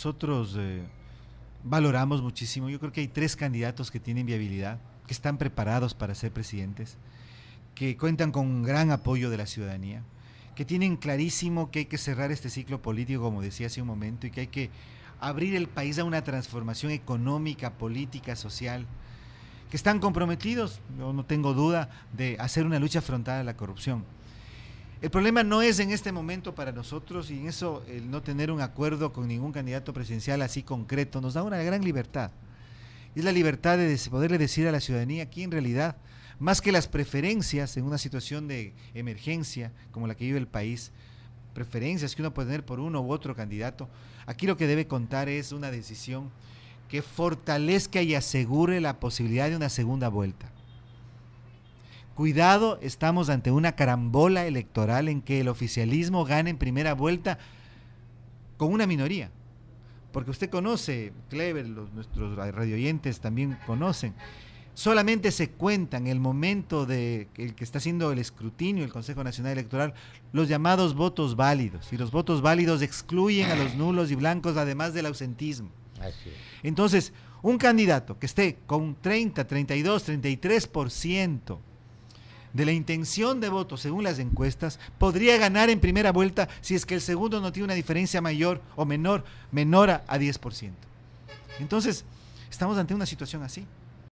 nosotros eh, valoramos muchísimo. Yo creo que hay tres candidatos que tienen viabilidad, que están preparados para ser presidentes, que cuentan con un gran apoyo de la ciudadanía, que tienen clarísimo que hay que cerrar este ciclo político, como decía hace un momento, y que hay que abrir el país a una transformación económica, política, social, que están comprometidos, yo no tengo duda, de hacer una lucha afrontada a la corrupción el problema no es en este momento para nosotros y en eso el no tener un acuerdo con ningún candidato presidencial así concreto nos da una gran libertad. Es la libertad de poderle decir a la ciudadanía aquí en realidad, más que las preferencias en una situación de emergencia como la que vive el país, preferencias que uno puede tener por uno u otro candidato, aquí lo que debe contar es una decisión que fortalezca y asegure la posibilidad de una segunda vuelta. Cuidado, estamos ante una carambola electoral en que el oficialismo gana en primera vuelta con una minoría. Porque usted conoce, Clever, los, nuestros radioyentes también conocen. Solamente se cuentan en el momento de el que está haciendo el escrutinio el Consejo Nacional Electoral los llamados votos válidos. Y los votos válidos excluyen a los nulos y blancos, además del ausentismo. Entonces, un candidato que esté con 30, 32, 33% de la intención de voto, según las encuestas, podría ganar en primera vuelta si es que el segundo no tiene una diferencia mayor o menor, menor a, a 10%. Entonces, estamos ante una situación así.